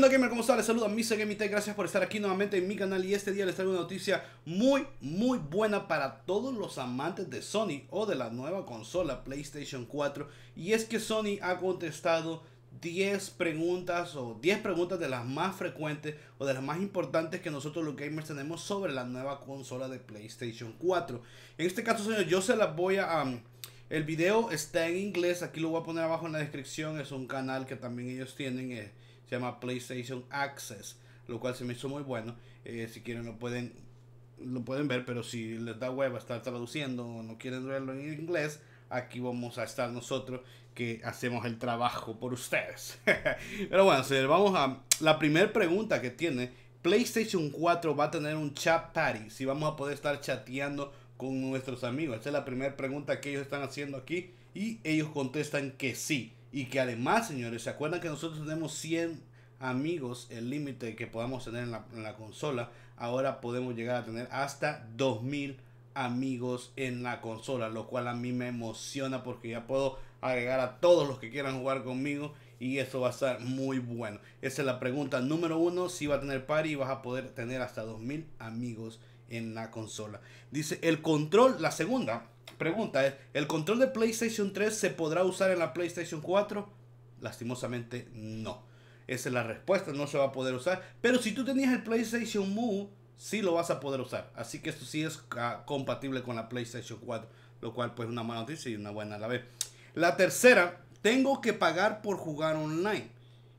Hola gamer? ¿Cómo están? Les saluda Misa Gracias por estar aquí nuevamente en mi canal y este día les traigo una noticia muy, muy buena para todos los amantes de Sony o de la nueva consola PlayStation 4 y es que Sony ha contestado 10 preguntas o 10 preguntas de las más frecuentes o de las más importantes que nosotros los gamers tenemos sobre la nueva consola de PlayStation 4. En este caso, señor, yo se las voy a... Um, el video está en inglés, aquí lo voy a poner abajo en la descripción, es un canal que también ellos tienen. Eh, se llama PlayStation Access, lo cual se me hizo muy bueno. Eh, si quieren lo pueden lo pueden ver, pero si les da hueva estar traduciendo o no quieren verlo en inglés, aquí vamos a estar nosotros que hacemos el trabajo por ustedes. pero bueno, vamos a la primera pregunta que tiene. PlayStation 4 va a tener un chat party, si vamos a poder estar chateando con nuestros amigos. Esa es la primera pregunta que ellos están haciendo aquí y ellos contestan que sí. Y que además, señores, ¿se acuerdan que nosotros tenemos 100 amigos el límite que podamos tener en la, consola? Ahora podemos llegar a tener hasta 2000 amigos en la consola, lo cual a mí me emociona porque ya puedo agregar a todos los que quieran jugar conmigo y eso va a estar muy bueno. Esa es la pregunta número uno, si va a tener party vas a poder tener hasta 2000 amigos en la consola. Dice, el control, la segunda, pregunta es, ¿el control de PlayStation 3 se podrá usar en la PlayStation 4? Lastimosamente no. Esa es la respuesta, no se va a poder usar. Pero si tú tenías el PlayStation Move, sí lo vas a poder usar. Así que esto sí es ah, compatible con la PlayStation 4. Lo cual pues es una mala noticia y una buena a la vez. La tercera, tengo que pagar por jugar online.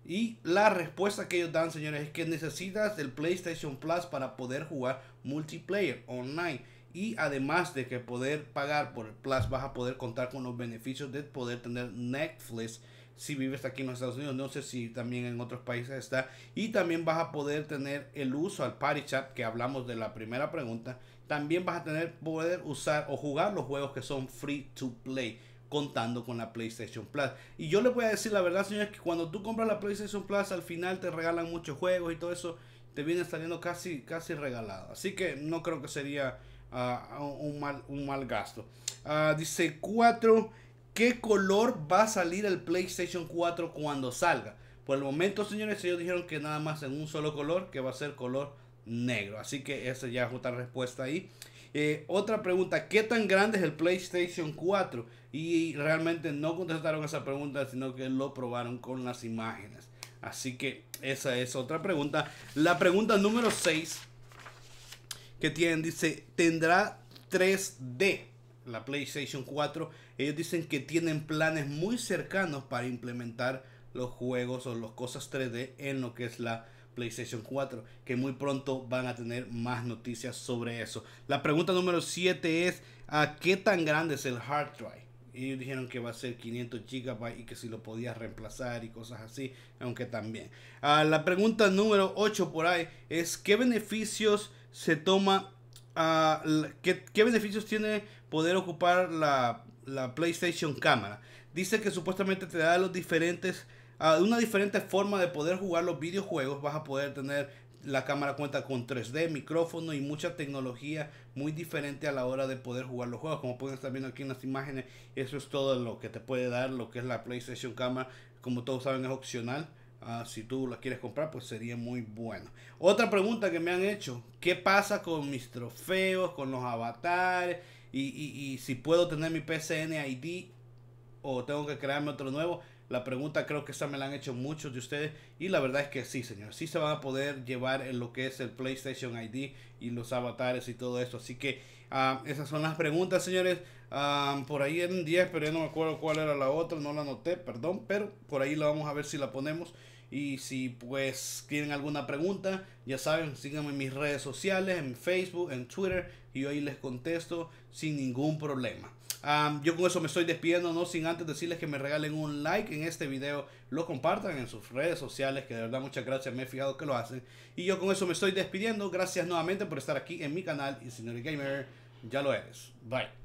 Y la respuesta que ellos dan, señores, es que necesitas el PlayStation Plus para poder jugar multiplayer online. Y además de que poder pagar por el Plus, vas a poder contar con los beneficios de poder tener Netflix si vives aquí en los Estados Unidos. No sé si también en otros países está. Y también vas a poder tener el uso al Party Chat que hablamos de la primera pregunta. También vas a tener poder usar o jugar los juegos que son free to play contando con la PlayStation Plus. Y yo les voy a decir la verdad, señores, que cuando tú compras la PlayStation Plus, al final te regalan muchos juegos y todo eso, te viene saliendo casi, casi regalado. Así que no creo que sería Ah, un, mal, un mal gasto. Ah, dice 4, ¿qué color va a salir el PlayStation 4 cuando salga? Por el momento, señores, ellos dijeron que nada más en un solo color, que va a ser color negro. Así que esa ya es otra respuesta ahí. Eh, otra pregunta, ¿qué tan grande es el PlayStation 4? Y realmente no contestaron esa pregunta, sino que lo probaron con las imágenes. Así que esa es otra pregunta. La pregunta número 6 que tienen, dice, tendrá 3D la PlayStation 4. Ellos dicen que tienen planes muy cercanos para implementar los juegos o las cosas 3D en lo que es la PlayStation 4, que muy pronto van a tener más noticias sobre eso. La pregunta número 7 es, ¿a qué tan grande es el hard drive? Ellos dijeron que va a ser 500 GB y que si lo podías reemplazar y cosas así, aunque también. Ah, la pregunta número 8 por ahí es, ¿qué beneficios se toma a ah, ¿qué, beneficios tiene poder ocupar la, PlayStation cámara. Dice que supuestamente te da los diferentes, ah, una diferente forma de poder jugar los videojuegos. Vas a poder tener la cámara cuenta con 3D, micrófono y mucha tecnología muy diferente a la hora de poder jugar los juegos. Como pueden estar viendo aquí en las imágenes, eso es todo lo que te puede dar lo que es la PlayStation Cámara Como todos saben, es opcional. Ah, si tú las quieres comprar, pues sería muy bueno. Otra pregunta que me han hecho, ¿qué pasa con mis trofeos, con los avatares? Y, y si puedo tener mi PCN ID o tengo que crearme otro nuevo. La pregunta creo que esa me la han hecho muchos de ustedes y la verdad es que sí, señor. Sí se van a poder llevar en lo que es el PlayStation ID y los avatares y todo eso. Así que ah, esas son las preguntas, señores. Ah, por ahí en 10, pero yo no me acuerdo cuál era la otra, no la noté perdón, pero por ahí la vamos a ver si la ponemos. Y si pues tienen alguna pregunta, ya saben, síganme en mis redes sociales, en Facebook, en Twitter, y yo ahí les contesto sin ningún problema yo con eso me estoy despidiendo, no sin antes decirles que me regalen un like en este video, lo compartan en sus redes sociales, que de verdad muchas gracias, me he fijado que lo hacen. Y yo con eso me estoy despidiendo, gracias nuevamente por estar aquí en mi canal y señor Gamer, ya lo eres. Bye.